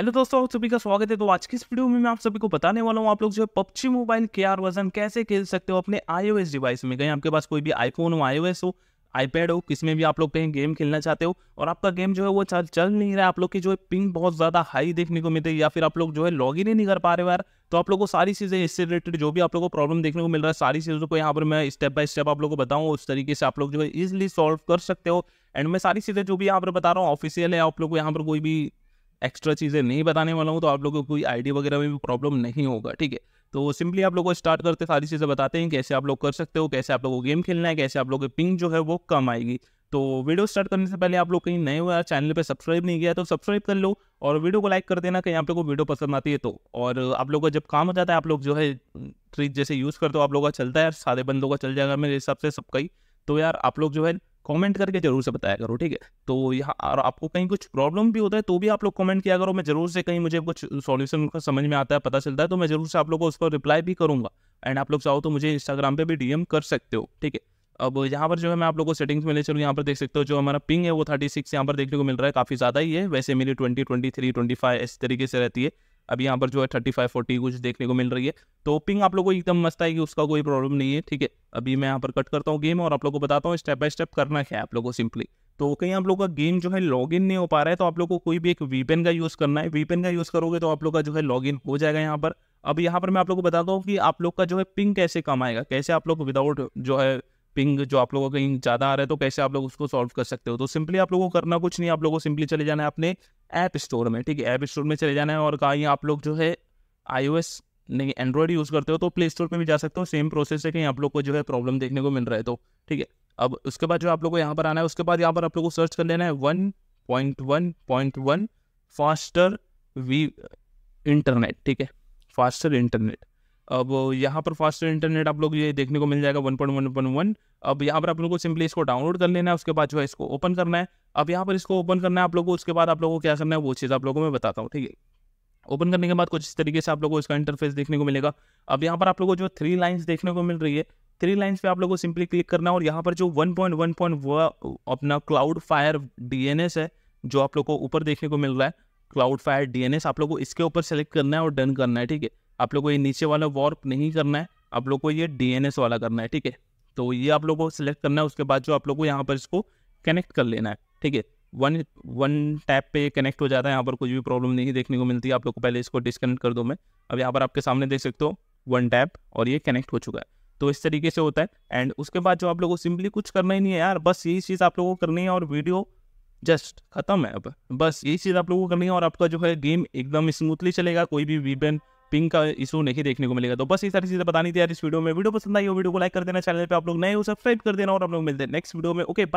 hello दोस्तों सभी का स्वागत है तो आज की इस वीडियो में मैं आप सभी को बताने वाला हूँ आप लोग जो है पबजी मोबाइल के आर वर्जन कैसे खेल सकते हो अपने आईओएस डिवाइस में कहीं आपके पास कोई भी आईफोन हो आईओएस हो आईपैड हो में भी आप लोग कहीं गेम खेलना चाहते हो और आपका गेम जो है वो चल चल नहीं रहा है आप लोग की जो है पिंग बहुत ज़्यादा हाई देखने को मिलती है या फिर आप लोग जो है लॉग इन ही नहीं कर पा रहे हो यार तो आप लोग को सारी चीज़ें इससे रिलेटेड जो भी आप लोग को प्रॉब्लम देखने को मिल रहा है सारी चीज़ों को यहाँ पर मैं स्टेप बाय स्टेप आप लोग को बताऊँ उस तरीके से आप लोग जो है ईजिली सॉल्व कर सकते हो एंड मैं सारी चीज़ें जो भी यहाँ पर बता रहा हूँ ऑफिशियल है आप लोग को यहाँ पर कोई भी एक्स्ट्रा चीज़ें नहीं बताने वाला हूँ तो आप लोगों को कोई आई वगैरह में भी प्रॉब्लम नहीं होगा ठीक है तो सिंपली आप लोगों को स्टार्ट करते सारी चीज़ें बताते हैं कैसे आप लोग कर सकते हो कैसे आप लोगों को गेम खेलना है कैसे आप लोगों की पिंग जो है वो कम आएगी तो वीडियो स्टार्ट करने से पहले आप लोग कहीं नए हो यार चैनल पे सब्सक्राइब नहीं किया तो सब्सक्राइब कर लो और वीडियो को लाइक कर देना कहीं आप लोग को वीडियो पसंद आती है तो और आप लोग का जब काम हो जाता है आप लोग जो है ट्रिक जैसे यूज़ करते हो आप लोग का चलता है यार सारे बंदों का चल जाएगा मेरे हिसाब से सबका ही तो यार आप लोग जो है कमेंट करके जरूर से बताया करो ठीक है तो यहाँ और आपको कहीं कुछ प्रॉब्लम भी होता है तो भी आप लोग कमेंट किया करो मैं जरूर से कहीं मुझे कुछ सॉल्यूशन समझ में आता है पता चलता है तो मैं जरूर से आप लोग को उस पर रिप्लाई भी करूँगा एंड आप लोग चाहो तो मुझे इंस्टाग्राम पर भी डीएम कर सकते हो ठीक है अब यहाँ पर जो है मैं आप लोगों को सेटिंग्स में ले चलूँ यहाँ पर देख सकते हो जो हमारा पिंग है वो थर्टी सिक्स यहाँ पर देखने को मिल रहा है काफ़ी ज़्यादा ही है वैसे मेरी twenty twenty three twenty five इस तरीके से रहती है अब यहाँ पर जो है थर्टी फाइव फोर्टी कुछ देखने को मिल रही है तो पिंग आप लोग को एकदम मस्त आएगी उसका कोई प्रॉब्लम नहीं है ठीक है अभी मैं यहाँ पर कट करता हूँ गेम और आप लोग को बताता हूँ स्टेप बाय स्टेप करना है आप लोग को सिंपली तो कहीं आप लोग का गेम जो है लॉग नहीं हो पा रहा है तो आप लोग को कोई भी एक वीपेन का यूज़ करना है वीपेन का यूज़ करोगे तो आप लोग का जो है लॉग हो जाएगा यहाँ पर अब यहाँ पर मैं आप लोग को बताता हूँ कि आप लोग का जो है पिंग कैसे कम आएगा कैसे आप लोग विदाउट जो है पिंग जो आप लोगों का कहीं ज़्यादा आ रहा है तो कैसे आप लोग उसको सॉल्व कर सकते हो तो सिंपली आप लोगों को करना कुछ नहीं आप लोगों को सिंपली चले जाना है अपने ऐप स्टोर में ठीक है ऐप स्टोर में चले जाना है और कहीं आप लोग जो है आई नहीं एंड्रॉयड यूज़ करते हो तो प्ले स्टोर पर भी जा सकते हो सेम प्रोसेस है कहीं आप लोग को जो है प्रॉब्लम देखने को मिल रहा है तो ठीक है अब उसके बाद जो आप लोग को यहाँ पर आना है उसके बाद यहाँ पर आप लोग को सर्च कर लेना है one point one point one faster V internet ठीक है फास्टर इंटरनेट अब यहाँ पर फास्टर इंटरनेट आप लोग ये देखने को मिल जाएगा one point one point one अब यहाँ पर आप लोग को सिंपली इसको डाउनलोड कर लेना है उसके बाद जो है इसको ओपन करना है अब यहाँ पर इसको ओपन करना है आप लोगों को उसके बाद आप लोगों को क्या करना है वो चीज़ आप लोगों को मैं बताता हूँ ठीक है ओपन करने के बाद कुछ इस तरीके से आप लोगों को इसका इंटरफेस देखने को मिलेगा अब यहाँ पर आप लोगों को जो थ्री लाइन्स देखने को मिल रही है थ्री लाइन्स पे आप लोगों को सिंपली क्लिक करना है और यहाँ पर जो वन पॉइंट वन पॉइंट अपना क्लाउड फायर एस है जो आप लोग को ऊपर देखने को मिल रहा है क्लाउड फायर एस आप लोग को इसके ऊपर सेलेक्ट करना है और डन करना है ठीक है आप लोग को ये नीचे वाला वॉर्प नहीं करना है आप लोग को ये डी वाला करना है ठीक है तो ये आप लोग को सिलेक्ट करना है उसके बाद जो आप लोग को यहाँ पर इसको कनेक्ट कर लेना है ठीक है वन वन टैप पे कनेक्ट हो जाता है यहाँ पर कुछ भी प्रॉब्लम नहीं देखने को मिलती आप लोग को पहले इसको डिसकनेक्ट कर दो मैं अब यहाँ पर आपके सामने देख सकते हो वन टैप और ये कनेक्ट हो चुका है तो इस तरीके से होता है एंड उसके बाद जो आप लोगों को सिंपली कुछ करना ही नहीं है यार बस यही चीज़ आप लोगों को करनी है और वीडियो जस्ट खत्म है अब बस यही चीज़ आप लोगों को करनी है और आपका जो है गेम एकदम स्मूथली चलेगा कोई भी वीबेन पिंक का इशू नहीं देखने को मिलेगा तो बस ये सारी चीज़ें बतानी थी यार इस वीडियो में वीडियो पसंद आई हो वीडियो को लाइक कर देना चैनल पे आप लोग नए हो सब्सक्राइब कर देना और आप लोग मिलते हैं नेक्स्ट वीडियो में ओके बाय